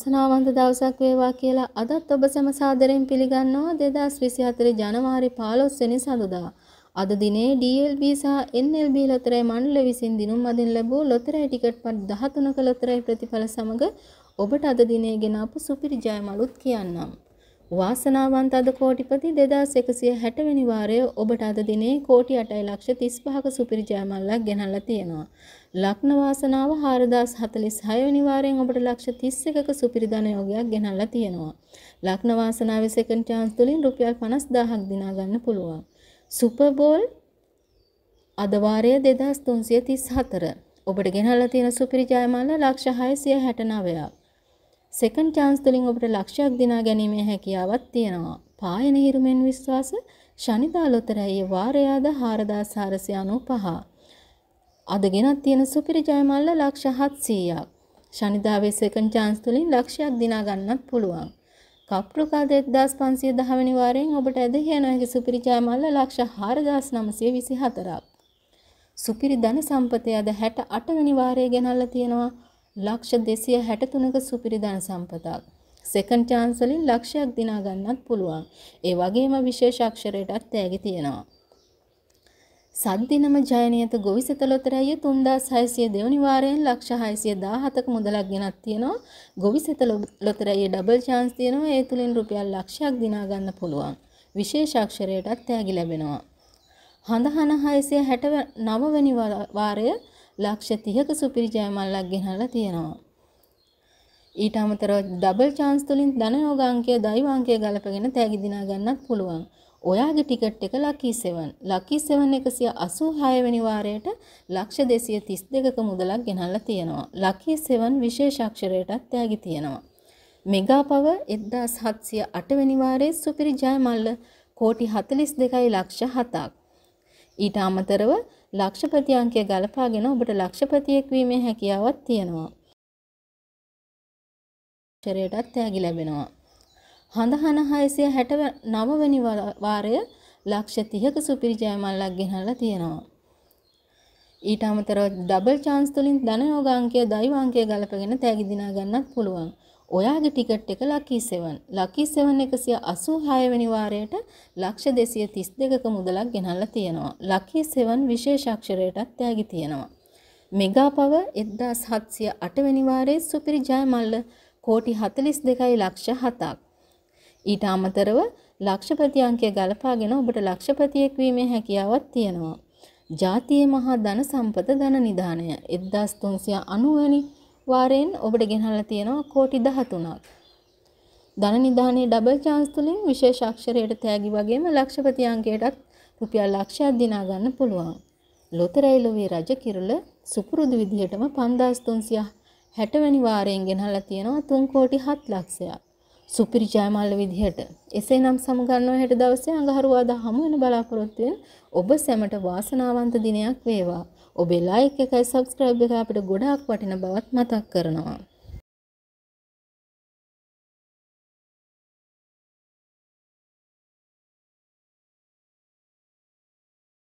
සනාවන්ත දවසක් වේවා කියලා අදත් ඔබ සැම සාදරයෙන් පිළිගන්නවා 2024 ජනවාරි 15 වෙනි සඳුදා. අද දිනේ DLB සහ NLB ලොතරැයි මණ්ඩල විසින් දිනුම් අදින් ලැබූ ලොතරැයි ටිකට් පත් 13ක ලොතරැයි ප්‍රතිඵල සමග ඔබට අද දිනේ ගෙන අප සුපිරි ජයමලුත් කියන්නම්. වාසනාවන්ත අද කෝටිපති 2160 වෙනි වාරයේ ඔබට අද දිනේ කෝටි 8 ලක්ෂ 35ක සුපිරි ජයමල්ලක් ගෙනල්ලා තියෙනවා. ලග්න වාසනාව 4046 වෙනි වාරයෙන් ඔබට ලක්ෂ 31ක සුපිරි ධන යෝගයක් ගෙනල්ලා තියෙනවා. ලග්න වාසනාවේ සෙකන්ඩ් chance තුලින් රුපියල් 50000ක් දිනා ගන්න පුළුවන්. සුපර් බෝල් අද වාරය 2334 ඔබට ගෙනල්ලා තියෙන සුපිරි ජයමාලා ලක්ෂ 669ක්. සෙකන්ඩ් චාන්ස් තුලින් ඔබට ලක්ෂයක් දිනා ගැනීමේ හැකියාවක් තියෙනවා. පායන හිරුමෙන් විශ්වාස ශනිදා ලොතරැයි වාරයාද 4495. අද ගෙනත් තියෙන සුපිරි ජයමල්ල ලක්ෂ 700ක්. ශනිදාවේ සෙකන්ඩ් චාන්ස් තුලින් ලක්ෂයක් දිනා ගන්නත් පුළුවන්. කප්රුකාද 1510 වෙනි වාරයෙන් ඔබට ඇදහිය නොහැකි සුපිරි ජයමල්ල ලක්ෂ 4924ක්. සුපිරි ධන සම්පතය අද 68 වෙනි වාරයේ ගෙනල්ලා තියෙනවා. ලක්ෂ දෙසිය හැටතුනක සුපිරි ධන සම්පතක්. සෙකන් චාන්ස් වලින් ලක්ෂයක් දිනා ගන්නත් පුළුවන්. ඒ වගේම විශේෂ අක්ෂරයටත් තෑගි තියෙනවා. සද්දිනම ජයනියත ගොවිසත ලොතරැය 3600 දෙවනි වාරයෙන් ලක්ෂ 617ක මුදලක් ගෙනත් තියෙනවා. ගොවිසත ලොතරැයේ ඩබල් chance තියෙනවා. ඒ තුලින් රුපියල් ලක්ෂයක් දිනා ගන්න පුළුවන්. විශේෂ අක්ෂරයටත් තෑගි ලැබෙනවා. හඳහන 669 වෙනි වාරය ලක්ෂ 30ක සුපිරි ජයමල්ලක් ගෙනල්ලා තියෙනවා. ඊට අමතරව ඩබල් chance තුලින් ධනයෝග අංකය දෛව අංකය ගලපගෙන තෑගි දිනා ගන්නත් පුළුවන්. ඔයාගේ ටිකට් එක ලකී 7. ලකී 7 186 වෙනි වාරයට ලක්ෂ 232ක මුදලක් ගෙනල්ලා තියෙනවා. ලකී 7 විශේෂ අක්ෂරයටත් තෑගි තියෙනවා. මෙගා පව 1708 වෙනි වාරයේ සුපිරි ජයමල්ල කෝටි 42 ලක්ෂ 7ක් ඊට අමතරව ලක්ෂපති අංකය ගලපාගෙන ඔබට ලක්ෂපතියෙක් වීමේ හැකියාවක් තියෙනවා. ශරීරයටත් තෑගි ලැබෙනවා. හඳහන 669 වෙනි වාරය ලක්ෂ 30ක සුපිරි ජයමල්ලක් ගෙනල්ලා තියෙනවා. ඊට අමතරව ඩබල් chance තුලින් ධනයෝග අංකය දෛව අංකය ගලපගෙන තෑගි දිනා ගන්නත් පුළුවන්. ඔයාගේ ටිකට් එක ලකී 7. ලකී 7 186 වෙනි වාරයට ලක්ෂ 232ක මුදලක් ගෙනල්ලා තියෙනවා. ලකී 7 විශේෂාක්ෂරයටත් තෑගි තියෙනවා. මෙගා පව 1708 වෙනි වාරයේ සුපිරි ජයමල්ල කෝටි 42 ලක්ෂ 7ක්. ඊට අමතරව ලක්ෂපති අංකය ගලපාගෙන ඔබට ලක්ෂපතියෙක් වීමේ හැකියාවක් තියෙනවා. ජාතියේ මහා ධන සම්පත ධන නිධානය 1390 වෙනි වාරයෙන් ඔබට ගෙනහලා තියෙනවා කෝටි 13ක්. ධන නිධානයේ ඩබල් chance තුලින් විශේෂ අක්ෂරයට තෑගි වගේම ලක්ෂපති අංකයටත් රුපියල් ලක්ෂයක් දිනා ගන්න පුළුවන්. ලොතරැයි ලොවේ රජ කිරුළ සුපුරුදු විදිහටම 5360 වැනි වාරයෙන් ගෙනහලා තියෙනවා 3 කෝටි 7 ලක්ෂයක්. සුපිරි ජයමාල විදිහට එසේ නම් සමගන්නවා හෙට දවසේ අඟහරුවාදා හමු වෙන බලාපොරොත්තුෙන් ඔබ සැමට වාසනාවන්ත දිනයක් වේවා. ඔබේ ලයික් එකයි සබ්ස්ක්‍රයිබ් එකයි අපිට ගොඩාක් වටින බවත් මතක් කරනවා.